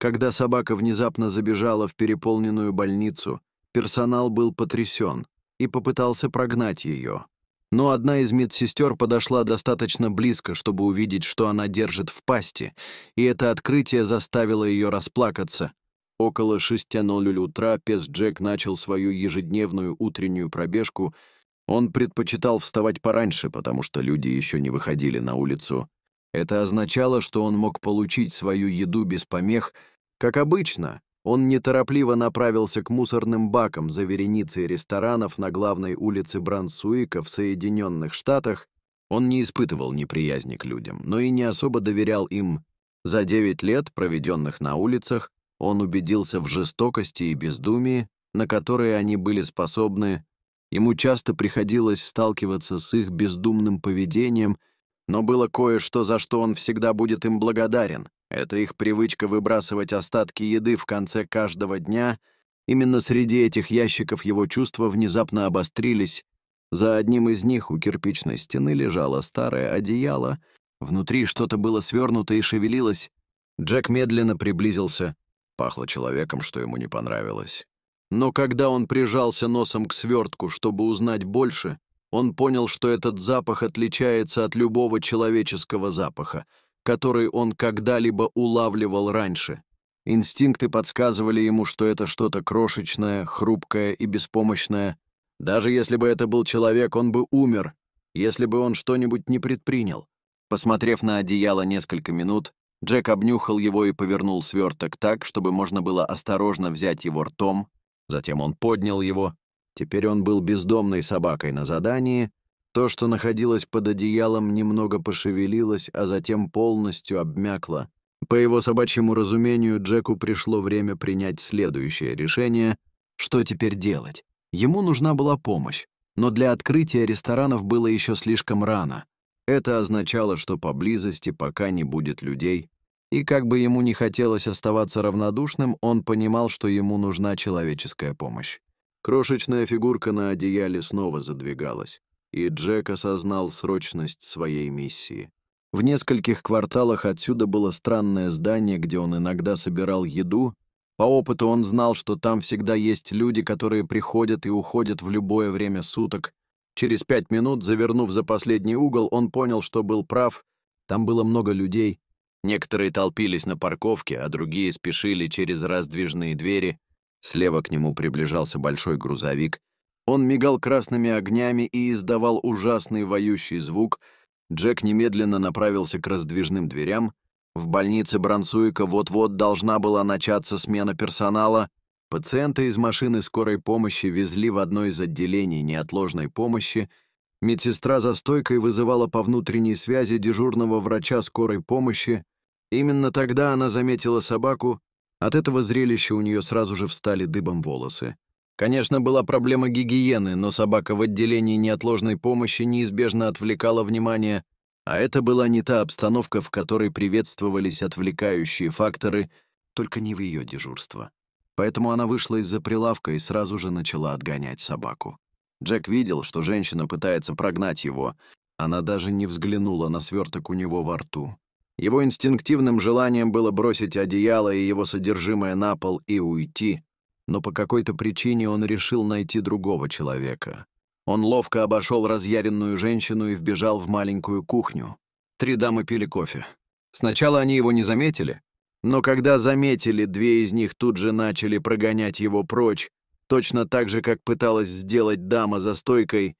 Когда собака внезапно забежала в переполненную больницу, персонал был потрясен и попытался прогнать ее. Но одна из медсестер подошла достаточно близко, чтобы увидеть, что она держит в пасти, и это открытие заставило ее расплакаться. Около 6.00 утра пес Джек начал свою ежедневную утреннюю пробежку. Он предпочитал вставать пораньше, потому что люди еще не выходили на улицу. Это означало, что он мог получить свою еду без помех — как обычно, он неторопливо направился к мусорным бакам за вереницей ресторанов на главной улице Брансуика в Соединенных Штатах. Он не испытывал неприязни к людям, но и не особо доверял им. За 9 лет, проведенных на улицах, он убедился в жестокости и бездумии, на которые они были способны. Ему часто приходилось сталкиваться с их бездумным поведением, но было кое-что, за что он всегда будет им благодарен — это их привычка выбрасывать остатки еды в конце каждого дня. Именно среди этих ящиков его чувства внезапно обострились. За одним из них у кирпичной стены лежало старое одеяло. Внутри что-то было свернуто и шевелилось. Джек медленно приблизился. Пахло человеком, что ему не понравилось. Но когда он прижался носом к свертку, чтобы узнать больше, он понял, что этот запах отличается от любого человеческого запаха который он когда-либо улавливал раньше. Инстинкты подсказывали ему, что это что-то крошечное, хрупкое и беспомощное. Даже если бы это был человек, он бы умер, если бы он что-нибудь не предпринял. Посмотрев на одеяло несколько минут, Джек обнюхал его и повернул сверток так, чтобы можно было осторожно взять его ртом. Затем он поднял его. Теперь он был бездомной собакой на задании, то, что находилось под одеялом, немного пошевелилось, а затем полностью обмякло. По его собачьему разумению, Джеку пришло время принять следующее решение. Что теперь делать? Ему нужна была помощь, но для открытия ресторанов было еще слишком рано. Это означало, что поблизости пока не будет людей. И как бы ему не хотелось оставаться равнодушным, он понимал, что ему нужна человеческая помощь. Крошечная фигурка на одеяле снова задвигалась и Джек осознал срочность своей миссии. В нескольких кварталах отсюда было странное здание, где он иногда собирал еду. По опыту он знал, что там всегда есть люди, которые приходят и уходят в любое время суток. Через пять минут, завернув за последний угол, он понял, что был прав. Там было много людей. Некоторые толпились на парковке, а другие спешили через раздвижные двери. Слева к нему приближался большой грузовик. Он мигал красными огнями и издавал ужасный воющий звук. Джек немедленно направился к раздвижным дверям. В больнице Бранцуйка вот-вот должна была начаться смена персонала. Пациента из машины скорой помощи везли в одно из отделений неотложной помощи. Медсестра за стойкой вызывала по внутренней связи дежурного врача скорой помощи. Именно тогда она заметила собаку. От этого зрелища у нее сразу же встали дыбом волосы. Конечно, была проблема гигиены, но собака в отделении неотложной помощи неизбежно отвлекала внимание, а это была не та обстановка, в которой приветствовались отвлекающие факторы, только не в ее дежурство. Поэтому она вышла из-за прилавка и сразу же начала отгонять собаку. Джек видел, что женщина пытается прогнать его. Она даже не взглянула на сверток у него во рту. Его инстинктивным желанием было бросить одеяло и его содержимое на пол и уйти, но по какой-то причине он решил найти другого человека. Он ловко обошел разъяренную женщину и вбежал в маленькую кухню. Три дамы пили кофе. Сначала они его не заметили, но когда заметили, две из них тут же начали прогонять его прочь, точно так же, как пыталась сделать дама за стойкой.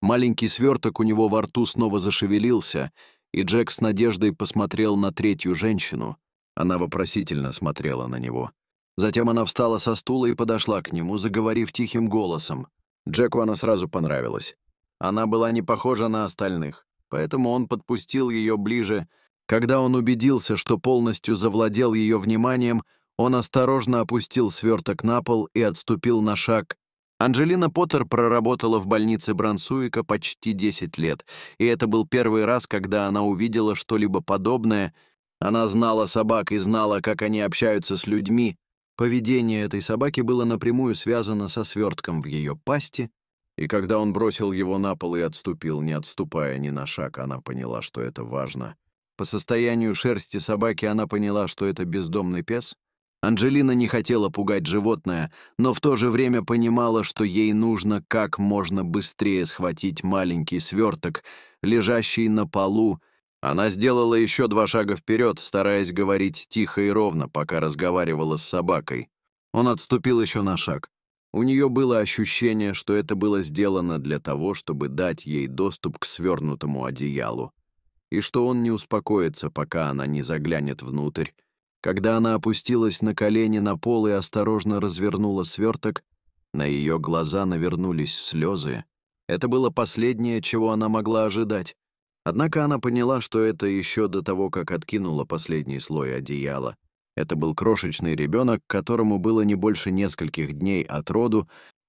Маленький сверток у него во рту снова зашевелился, и Джек с надеждой посмотрел на третью женщину. Она вопросительно смотрела на него. Затем она встала со стула и подошла к нему, заговорив тихим голосом. Джеку она сразу понравилась. Она была не похожа на остальных, поэтому он подпустил ее ближе. Когда он убедился, что полностью завладел ее вниманием, он осторожно опустил сверток на пол и отступил на шаг. Анджелина Поттер проработала в больнице Брансуика почти 10 лет, и это был первый раз, когда она увидела что-либо подобное. Она знала собак и знала, как они общаются с людьми, Поведение этой собаки было напрямую связано со свертком в ее пасти, и когда он бросил его на пол и отступил, не отступая ни на шаг, она поняла, что это важно. По состоянию шерсти собаки она поняла, что это бездомный пес. Анжелина не хотела пугать животное, но в то же время понимала, что ей нужно как можно быстрее схватить маленький сверток, лежащий на полу, она сделала еще два шага вперед, стараясь говорить тихо и ровно, пока разговаривала с собакой. Он отступил еще на шаг. У нее было ощущение, что это было сделано для того, чтобы дать ей доступ к свернутому одеялу, и что он не успокоится, пока она не заглянет внутрь. Когда она опустилась на колени на пол и осторожно развернула сверток, на ее глаза навернулись слезы. Это было последнее, чего она могла ожидать. Однако она поняла, что это еще до того, как откинула последний слой одеяла. Это был крошечный ребенок, которому было не больше нескольких дней от роду.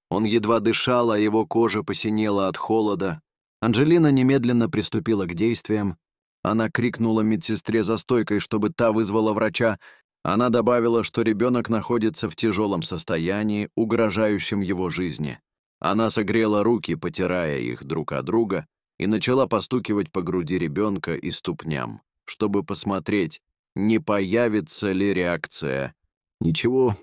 Он едва дышал, а его кожа посинела от холода. Анжелина немедленно приступила к действиям. Она крикнула медсестре за стойкой, чтобы та вызвала врача. Она добавила, что ребенок находится в тяжелом состоянии, угрожающем его жизни. Она согрела руки, потирая их друг от друга, и начала постукивать по груди ребенка и ступням, чтобы посмотреть, не появится ли реакция. Ничего.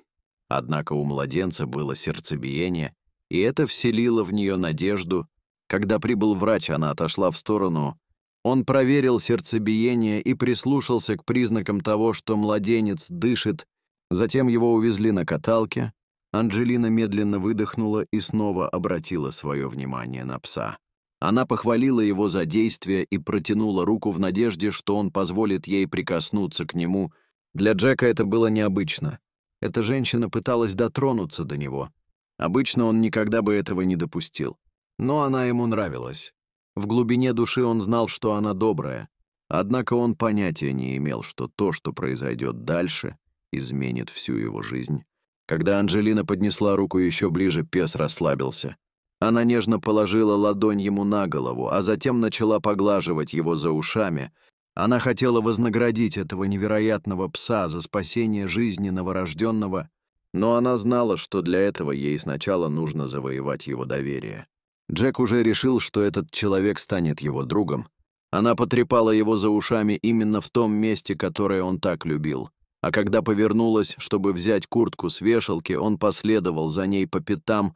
Однако у младенца было сердцебиение, и это вселило в нее надежду. Когда прибыл врач, она отошла в сторону. Он проверил сердцебиение и прислушался к признакам того, что младенец дышит. Затем его увезли на каталке. Анджелина медленно выдохнула и снова обратила свое внимание на пса. Она похвалила его за действие и протянула руку в надежде, что он позволит ей прикоснуться к нему. Для Джека это было необычно. Эта женщина пыталась дотронуться до него. Обычно он никогда бы этого не допустил. Но она ему нравилась. В глубине души он знал, что она добрая. Однако он понятия не имел, что то, что произойдет дальше, изменит всю его жизнь. Когда Анжелина поднесла руку еще ближе, пес расслабился — она нежно положила ладонь ему на голову, а затем начала поглаживать его за ушами. Она хотела вознаградить этого невероятного пса за спасение жизни новорожденного, но она знала, что для этого ей сначала нужно завоевать его доверие. Джек уже решил, что этот человек станет его другом. Она потрепала его за ушами именно в том месте, которое он так любил. А когда повернулась, чтобы взять куртку с вешалки, он последовал за ней по пятам,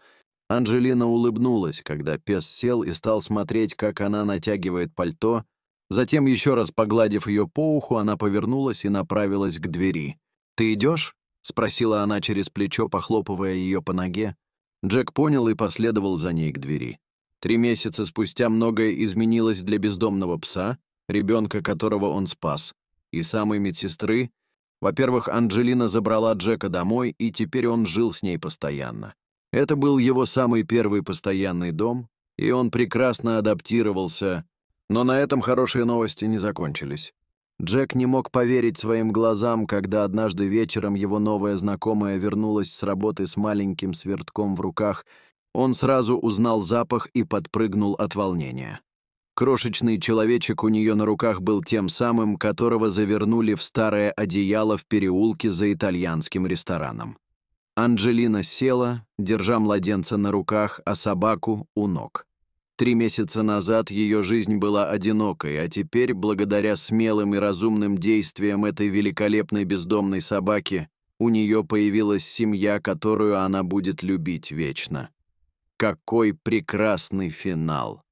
Анжелина улыбнулась, когда пес сел и стал смотреть, как она натягивает пальто. Затем, еще раз погладив ее по уху, она повернулась и направилась к двери. «Ты идешь?» — спросила она через плечо, похлопывая ее по ноге. Джек понял и последовал за ней к двери. Три месяца спустя многое изменилось для бездомного пса, ребенка которого он спас, и самой медсестры. Во-первых, Анджелина забрала Джека домой, и теперь он жил с ней постоянно. Это был его самый первый постоянный дом, и он прекрасно адаптировался, но на этом хорошие новости не закончились. Джек не мог поверить своим глазам, когда однажды вечером его новая знакомая вернулась с работы с маленьким свертком в руках. Он сразу узнал запах и подпрыгнул от волнения. Крошечный человечек у нее на руках был тем самым, которого завернули в старое одеяло в переулке за итальянским рестораном. Анджелина села, держа младенца на руках, а собаку у ног. Три месяца назад ее жизнь была одинокой, а теперь, благодаря смелым и разумным действиям этой великолепной бездомной собаки, у нее появилась семья, которую она будет любить вечно. Какой прекрасный финал!